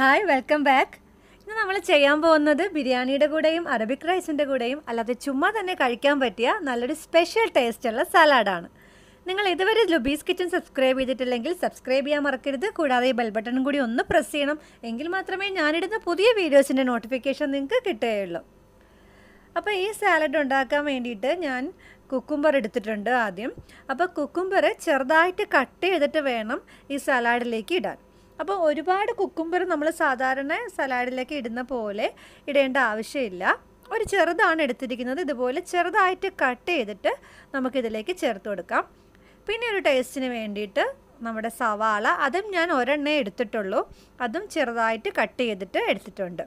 hi welcome back ഇന്ന് നമ്മൾ ചെയ്യാൻ പോകുന്നത് ബിരിയാണിയുടെ കൂടെയും അറബിക് റൈസിൻ്റെ കൂടെയും അല്ലാതെ ചുമ്മാ തന്നെ കഴിക്കാൻ പറ്റിയ നല്ലൊരു സ്പെഷ്യൽ ടേസ്റ്റുള്ള സലാഡാണ് നിങ്ങൾ ഇതുവരെ ലുബീസ് കിച്ചൺ സബ്സ്ക്രൈബ് ചെയ്തിട്ടില്ലെങ്കിൽ സബ്സ്ക്രൈബ് ചെയ്യാൻ മറക്കരുത് കൂടാതെ ഈ ബെൽ ബട്ടണും കൂടി ഒന്ന് പ്രസ് ചെയ്യണം എങ്കിൽ മാത്രമേ ഞാനിടുന്ന പുതിയ വീഡിയോസിൻ്റെ നോട്ടിഫിക്കേഷൻ നിങ്ങൾക്ക് കിട്ടുകയുള്ളൂ അപ്പോൾ ഈ സാലഡ് ഉണ്ടാക്കാൻ വേണ്ടിയിട്ട് ഞാൻ കുക്കുംബർ എടുത്തിട്ടുണ്ട് ആദ്യം അപ്പോൾ കുക്കുംബർ ചെറുതായിട്ട് കട്ട് ചെയ്തിട്ട് വേണം ഈ സലാഡിലേക്ക് ഇടാൻ അപ്പോൾ ഒരുപാട് കുക്കുംബർ നമ്മൾ സാധാരണ സലാഡിലേക്ക് ഇടുന്ന പോലെ ഇടേണ്ട ആവശ്യമില്ല ഒരു ചെറുതാണ് എടുത്തിരിക്കുന്നത് ഇതുപോലെ ചെറുതായിട്ട് കട്ട് ചെയ്തിട്ട് നമുക്കിതിലേക്ക് ചേർത്ത് കൊടുക്കാം പിന്നെ ഒരു ടേസ്റ്റിന് വേണ്ടിയിട്ട് നമ്മുടെ സവാള അതും ഞാൻ ഒരെണ്ണേ എടുത്തിട്ടുള്ളൂ അതും ചെറുതായിട്ട് കട്ട് ചെയ്തിട്ട് എടുത്തിട്ടുണ്ട്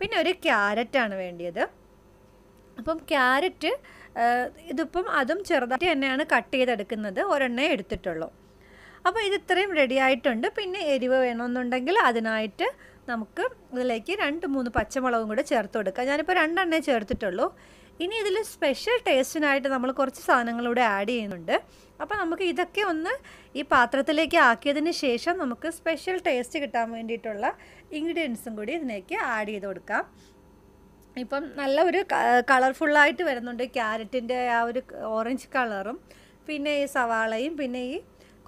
പിന്നെ ഒരു ക്യാരറ്റാണ് വേണ്ടിയത് അപ്പം ക്യാരറ്റ് ഇതിപ്പം അതും ചെറുതായിട്ട് തന്നെയാണ് കട്ട് ചെയ്തെടുക്കുന്നത് ഒരെണ്ണേ എടുത്തിട്ടുള്ളൂ അപ്പോൾ ഇത് ഇത്രയും റെഡി ആയിട്ടുണ്ട് പിന്നെ എരിവ് വേണമെന്നുണ്ടെങ്കിൽ അതിനായിട്ട് നമുക്ക് ഇതിലേക്ക് രണ്ട് മൂന്ന് പച്ചമുളകും കൂടെ ചേർത്ത് കൊടുക്കാം ഞാനിപ്പോൾ രണ്ടെണ്ണേ ചേർത്തിട്ടുള്ളൂ ഇനി ഇതിൽ സ്പെഷ്യൽ ടേസ്റ്റിനായിട്ട് നമ്മൾ കുറച്ച് സാധനങ്ങളൂടെ ആഡ് ചെയ്യുന്നുണ്ട് അപ്പോൾ നമുക്ക് ഇതൊക്കെ ഒന്ന് ഈ പാത്രത്തിലേക്ക് ആക്കിയതിന് ശേഷം നമുക്ക് സ്പെഷ്യൽ ടേസ്റ്റ് കിട്ടാൻ വേണ്ടിയിട്ടുള്ള ഇൻഗ്രീഡിയൻസും കൂടി ഇതിലേക്ക് ആഡ് ചെയ്ത് കൊടുക്കാം ഇപ്പം നല്ല ഒരു കളർഫുള്ളായിട്ട് വരുന്നുണ്ട് ക്യാരറ്റിൻ്റെ ആ ഒരു ഓറഞ്ച് കളറും പിന്നെ ഈ സവാളയും പിന്നെ ഈ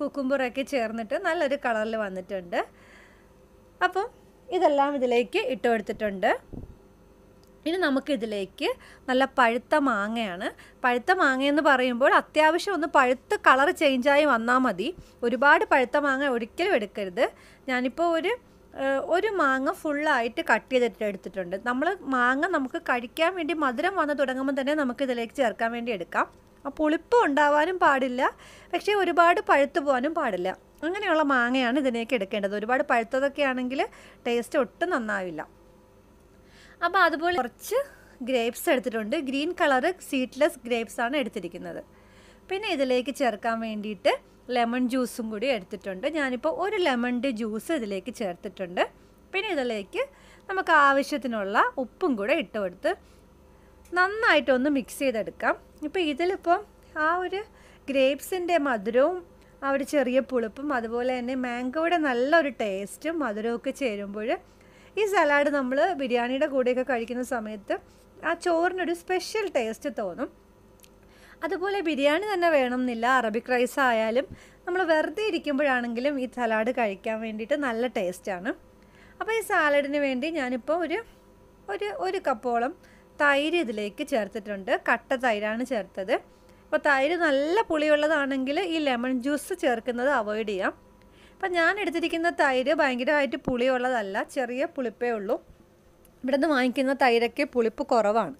കുക്കുമ്പറൊക്കെ ചേർന്നിട്ട് നല്ലൊരു കളറിൽ വന്നിട്ടുണ്ട് അപ്പം ഇതെല്ലാം ഇതിലേക്ക് ഇട്ട് കൊടുത്തിട്ടുണ്ട് ഇനി നമുക്കിതിലേക്ക് നല്ല പഴുത്ത മാങ്ങയാണ് പഴുത്ത മാങ്ങയെന്ന് പറയുമ്പോൾ അത്യാവശ്യം ഒന്ന് പഴുത്ത കളർ ചേഞ്ചായി വന്നാൽ മതി ഒരുപാട് പഴുത്ത മാങ്ങ ഒരിക്കലും എടുക്കരുത് ഞാനിപ്പോൾ ഒരു ഒരു മാങ്ങ ഫുള്ളായിട്ട് കട്ട് ചെയ്തിട്ട് എടുത്തിട്ടുണ്ട് നമ്മൾ മാങ്ങ നമുക്ക് കഴിക്കാൻ വേണ്ടി മധുരം വന്ന് തുടങ്ങുമ്പോൾ തന്നെ നമുക്ക് ഇതിലേക്ക് ചേർക്കാൻ വേണ്ടി എടുക്കാം ആ പുളിപ്പ് ഉണ്ടാവാനും പാടില്ല പക്ഷേ ഒരുപാട് പഴുത്തു പോകാനും പാടില്ല അങ്ങനെയുള്ള മാങ്ങയാണ് ഇതിനേക്ക് എടുക്കേണ്ടത് ഒരുപാട് പഴുത്തതൊക്കെ ആണെങ്കിൽ ടേസ്റ്റ് ഒട്ടും നന്നാവില്ല അപ്പോൾ അതുപോലെ കുറച്ച് ഗ്രേപ്സ് എടുത്തിട്ടുണ്ട് ഗ്രീൻ കളറ് സീഡ്ലെസ് ഗ്രേപ്സ് ആണ് എടുത്തിരിക്കുന്നത് പിന്നെ ഇതിലേക്ക് ചേർക്കാൻ വേണ്ടിയിട്ട് ലെമൺ ജ്യൂസും കൂടി എടുത്തിട്ടുണ്ട് ഞാനിപ്പോൾ ഒരു ലെമണിൻ്റെ ജ്യൂസ് ഇതിലേക്ക് ചേർത്തിട്ടുണ്ട് പിന്നെ ഇതിലേക്ക് നമുക്ക് ആവശ്യത്തിനുള്ള ഉപ്പും കൂടെ ഇട്ട് കൊടുത്ത് നന്നായിട്ടൊന്ന് മിക്സ് ചെയ്തെടുക്കാം ഇപ്പോൾ ഇതിലിപ്പം ആ ഒരു ഗ്രേപ്സിൻ്റെ മധുരവും ആ ഒരു ചെറിയ പുളിപ്പും അതുപോലെ തന്നെ മാംഗോയുടെ നല്ലൊരു ടേസ്റ്റും മധുരമൊക്കെ ചേരുമ്പോൾ ഈ സലാഡ് നമ്മൾ ബിരിയാണിയുടെ കൂടെയൊക്കെ കഴിക്കുന്ന സമയത്ത് ആ ചോറിനൊരു സ്പെഷ്യൽ ടേസ്റ്റ് തോന്നും അതുപോലെ ബിരിയാണി തന്നെ വേണമെന്നില്ല അറബിക് റൈസ് ആയാലും നമ്മൾ വെറുതെ ഇരിക്കുമ്പോഴാണെങ്കിലും ഈ സലാഡ് കഴിക്കാൻ വേണ്ടിയിട്ട് നല്ല ടേസ്റ്റാണ് അപ്പോൾ ഈ സാലഡിന് വേണ്ടി ഞാനിപ്പോൾ ഒരു ഒരു ഒരു കപ്പോളം തൈര് ഇതിലേക്ക് ചേർത്തിട്ടുണ്ട് കട്ട തൈരാണ് ചേർത്തത് അപ്പോൾ തൈര് നല്ല പുളിയുള്ളതാണെങ്കിൽ ഈ ലെമൺ ജ്യൂസ് ചേർക്കുന്നത് അവോയ്ഡ് ചെയ്യാം അപ്പം ഞാൻ എടുത്തിരിക്കുന്ന തൈര് ഭയങ്കരമായിട്ട് പുളിയുള്ളതല്ല ചെറിയ പുളിപ്പേ ഉള്ളൂ ഇവിടെ നിന്ന് വാങ്ങിക്കുന്ന തൈരൊക്കെ പുളിപ്പ് കുറവാണ്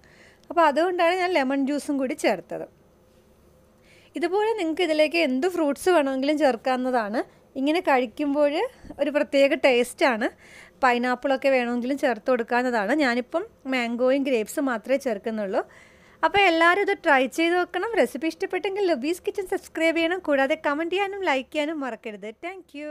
അപ്പോൾ അതുകൊണ്ടാണ് ഞാൻ ലെമൺ ജ്യൂസും കൂടി ചേർത്തത് ഇതുപോലെ നിങ്ങൾക്ക് ഇതിലേക്ക് എന്ത് ഫ്രൂട്ട്സ് വേണമെങ്കിലും ചേർക്കാവുന്നതാണ് ഇങ്ങനെ കഴിക്കുമ്പോൾ ഒരു പ്രത്യേക ടേസ്റ്റാണ് പൈനാപ്പിളൊക്കെ വേണമെങ്കിലും ചേർത്ത് കൊടുക്കാവുന്നതാണ് ഞാനിപ്പം മാംഗോയും ഗ്രേപ്സും മാത്രമേ ചേർക്കുന്നുള്ളൂ അപ്പോൾ എല്ലാവരും ഇത് ട്രൈ ചെയ്ത് നോക്കണം റെസിപ്പി ഇഷ്ടപ്പെട്ടെങ്കിൽ ലബീസ് കിച്ചൺ സബ്സ്ക്രൈബ് ചെയ്യണം കൂടാതെ കമൻറ്റ് ചെയ്യാനും ലൈക്ക് ചെയ്യാനും മറക്കരുത് താങ്ക്